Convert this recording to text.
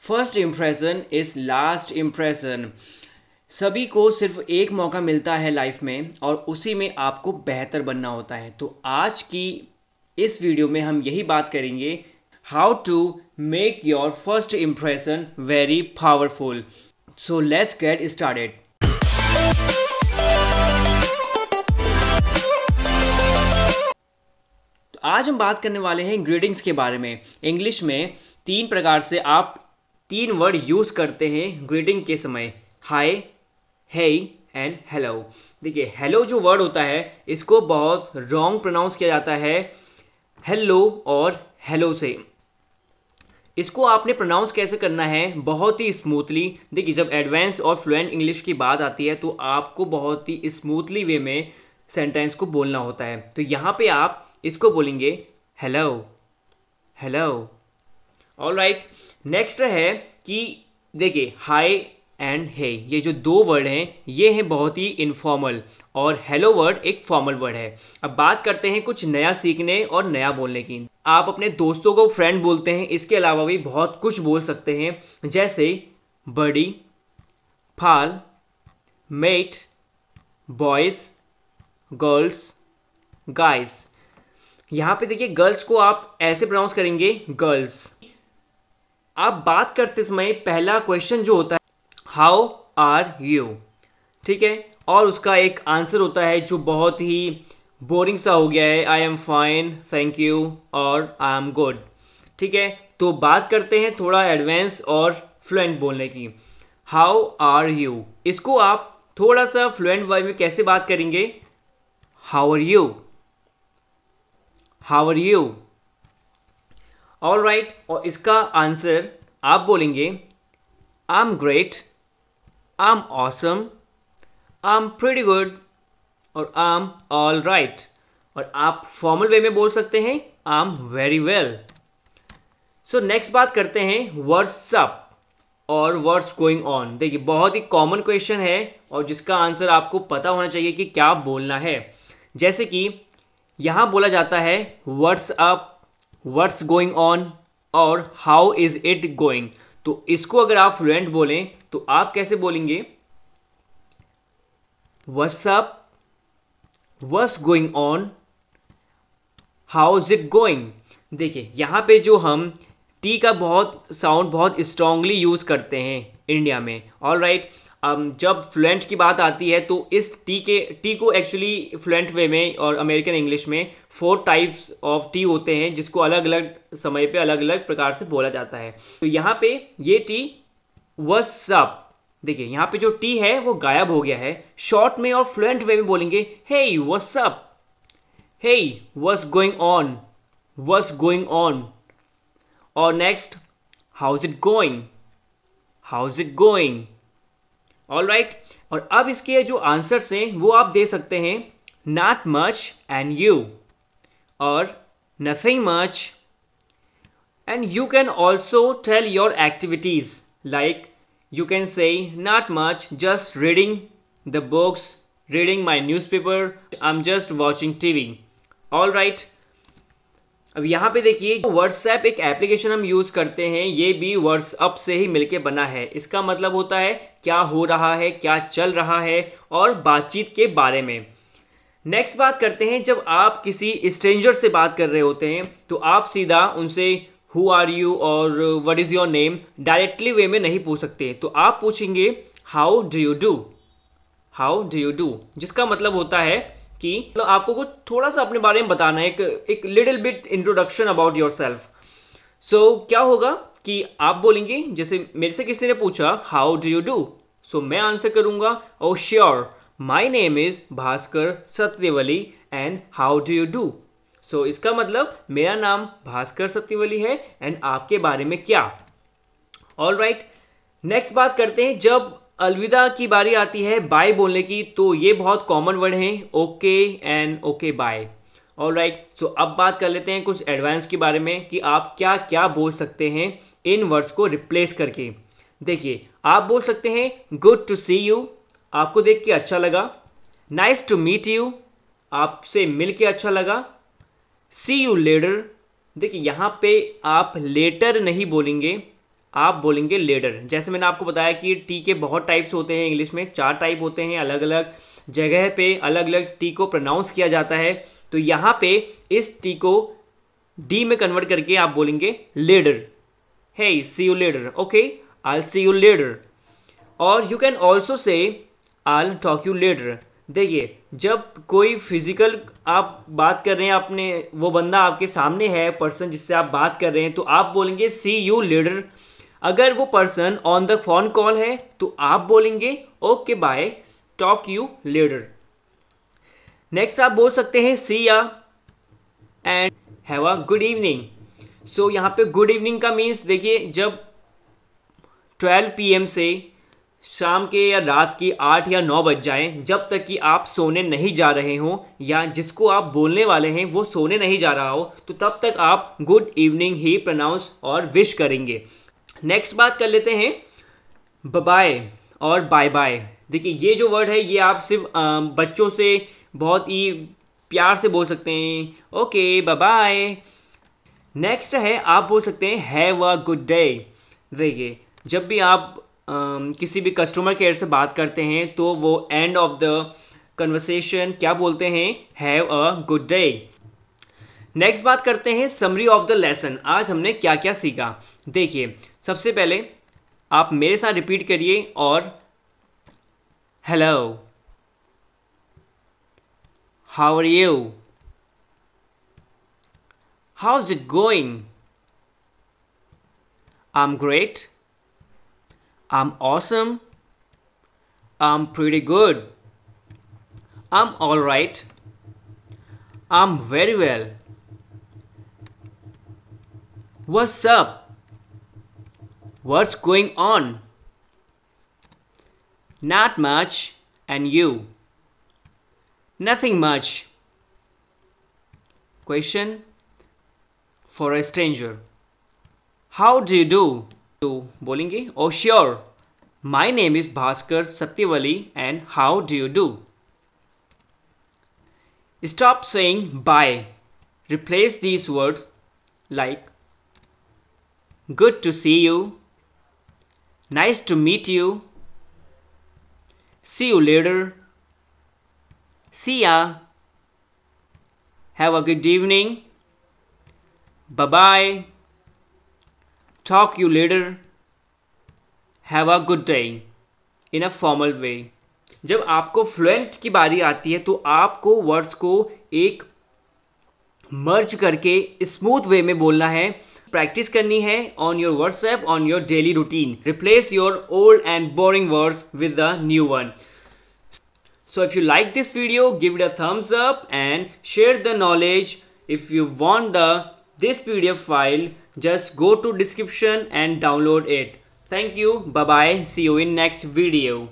First impression is last impression सभी को सिर्फ एक मौका मिलता है लाइफ में और उसी में आपको बेहतर बनना होता है तो आज की इस वीडियो में हम यही बात करेंगे how to make your first impression very powerful so let's get started आज हम बात करने वाले हैं ग्रीटिंग्स के बारे में इंग्लिश में तीन प्रकार से आप तीन वर्ड यूज़ करते हैं ग्रीटिंग के समय हाय हेई एंड हेलो देखिए हेलो जो वर्ड होता है इसको बहुत रॉन्ग प्रोनाउंस किया जाता है हेलो और हेलो से इसको आपने प्रोनाउंस कैसे करना है बहुत ही स्मूथली देखिए जब एडवांस और फ्लुएंट इंग्लिश की बात आती है तो आपको बहुत ही स्मूथली वे में सेंटेंस को बोलना होता है तो यहाँ पे आप इसको बोलेंगे hello hello all right next है कि देखिए हाई एंड हे ये जो दो वर्ड हैं ये हैं बहुत ही इनफॉर्मल और हेलो वर्ड एक फॉर्मल वर्ड है अब बात करते हैं कुछ नया सीखने और नया बोलने की आप अपने दोस्तों को फ्रेंड बोलते हैं इसके अलावा भी बहुत कुछ बोल सकते हैं जैसे buddy pal mate boys girls guys यहाँ पे देखिए गर्ल्स को आप ऐसे प्रोनाउंस करेंगे गर्ल्स आप बात करते समय पहला क्वेश्चन जो होता है हाउ आर यू ठीक है और उसका एक आंसर होता है जो बहुत ही बोरिंग सा हो गया है I am fine thank you और आई एम गुड ठीक है तो बात करते हैं थोड़ा एडवांस और फ्लुएंट बोलने की हाउ आर यू इसको आप थोड़ा सा फ्लुएंट वर्ड में कैसे बात करेंगे how are you how are you all right right, और इसका आंसर आप बोलेंगे I am great I am awesome I am pretty good और आई एम ऑल राइट और आप फॉर्मल वे में बोल सकते हैं I am very well so next बात करते हैं वर्ड्स अप और वर्ड्स गोइंग ऑन देखिए बहुत ही कॉमन क्वेश्चन है और जिसका आंसर आपको पता होना चाहिए कि क्या बोलना है जैसे कि यहाँ बोला जाता है अप व्हाट्स गोइंग ऑन और हाउ इज़ इट गोइंग तो इसको अगर आप फ्लुएंट बोलें तो आप कैसे बोलेंगे wassup what's going on how is it going देखिए यहाँ पे जो हम टी का बहुत साउंड बहुत स्ट्रांगली यूज़ करते हैं इंडिया में ऑल राइट right. जब फ्लुएंट की बात आती है तो इस टी के टी को एक्चुअली फ्लुएंट वे में और अमेरिकन इंग्लिश में फोर टाइप्स ऑफ टी होते हैं जिसको अलग अलग समय पे अलग अलग प्रकार से बोला जाता है तो यहाँ पे ये टी व सब देखिए यहाँ पे जो टी है वो गायब हो गया है शॉर्ट में और फ्लुएंट वे में बोलेंगे हे वस up hey what's going on what's going on और next how is it going how is it going all right और अब इसके जो आंसर हैं वो आप दे सकते हैं नॉट मच एंड यू और nothing much and you can also tell your activities like you can say not much just reading the books reading my newspaper I am just watching T V all right अब यहाँ पे देखिए WhatsApp एक application हम use करते हैं ये भी व्हाट्सअप से ही मिलके बना है इसका मतलब होता है क्या हो रहा है क्या चल रहा है और बातचीत के बारे में नेक्स्ट बात करते हैं जब आप किसी स्ट्रेंजर से बात कर रहे होते हैं तो आप सीधा उनसे हु आर यू और what is your name directly way में नहीं पूछ सकते तो आप पूछेंगे how do you do how do you do जिसका मतलब होता है कि तो आपको कुछ थोड़ा सा अपने बारे में बताना है एक एक little bit introduction about yourself so क्या होगा कि आप बोलेंगे जैसे मेरे से किसी ने पूछा how do you do so मैं आंसर करूंगा oh sure my name is Bhaskar Satyavali and how do you do so इसका मतलब मेरा नाम भास्कर सत्यवली है एंड आपके बारे में क्या ऑल राइट नेक्स्ट बात करते हैं जब अलविदा की बारी आती है बाय बोलने की तो ये बहुत कॉमन वर्ड हैं ओके एंड ओके बाय और राइट सो अब बात कर लेते हैं कुछ एडवांस के बारे में कि आप क्या क्या बोल सकते हैं इन वर्ड्स को रिप्लेस करके देखिए आप बोल सकते हैं गुड टू सी यू आपको देख के अच्छा लगा नाइस टू मीट यू आपसे मिल के अच्छा लगा सी यू लेटर देखिए यहाँ पे आप लेटर नहीं बोलेंगे आप बोलेंगे लेडर जैसे मैंने आपको बताया कि टी के बहुत टाइप्स होते हैं इंग्लिश में चार टाइप होते हैं अलग अलग जगह पे अलग अलग टी को प्रोनाउंस किया जाता है तो यहाँ पे इस टी को डी में कन्वर्ट करके आप बोलेंगे लेडर है see you later okay I'll see you later और you can also say I'll talk you ladder देखिए जब कोई फिज़िकल आप बात कर रहे हैं अपने वो बंदा आपके सामने है पर्सन जिससे आप बात कर रहे हैं तो आप बोलेंगे सी यू लेडर अगर वो person on the phone call है तो आप बोलेंगे okay bye talk you later next आप बोल सकते हैं see ya and have a good evening so यहाँ पे गुड इवनिंग का मीन्स देखिए जब 12 पीएम से शाम के या रात के आठ या नौ बज जाएं जब तक कि आप सोने नहीं जा रहे हो या जिसको आप बोलने वाले हैं वो सोने नहीं जा रहा हो तो तब तक आप गुड इवनिंग ही प्रनाउंस और विश करेंगे नेक्स्ट बात कर लेते हैं बाय और बाय बाय देखिए ये जो वर्ड है ये आप सिर्फ बच्चों से बहुत ही प्यार से बोल सकते हैं ओके बाय नेक्स्ट है आप बोल सकते हैं हैव अ गुड डे देखिए जब भी आप आ, किसी भी कस्टमर केयर से बात करते हैं तो वो एंड ऑफ द कन्वर्सेशन क्या बोलते हैं have a good day next बात करते हैं समरी ऑफ द लेसन आज हमने क्या क्या सीखा देखिए सबसे पहले आप मेरे साथ रिपीट करिए और hello how are you how is it going I am great I am awesome I am pretty good I am all right I am very well What's up? What's going on? Not much, and you? Nothing much. Question for a stranger. How do you do? Oh, बोलेंगे my name is Bhaskar Satyavali, and how do you do? Stop saying bye. Replace these words like Good to see you. Nice to meet you. See you later. See ya. Have a good evening. Bye bye. Talk you later. have a good day in a formal way जब आपको fluent की बारी आती है तो आपको words को एक मर्ज करके स्मूथ वे में बोलना है प्रैक्टिस करनी है on your WhatsApp on your daily routine replace your old and boring words with the new one so if you like this video give the thumbs up and share the knowledge if you want the this P D F file just go to description and download it thank you bye see you in next video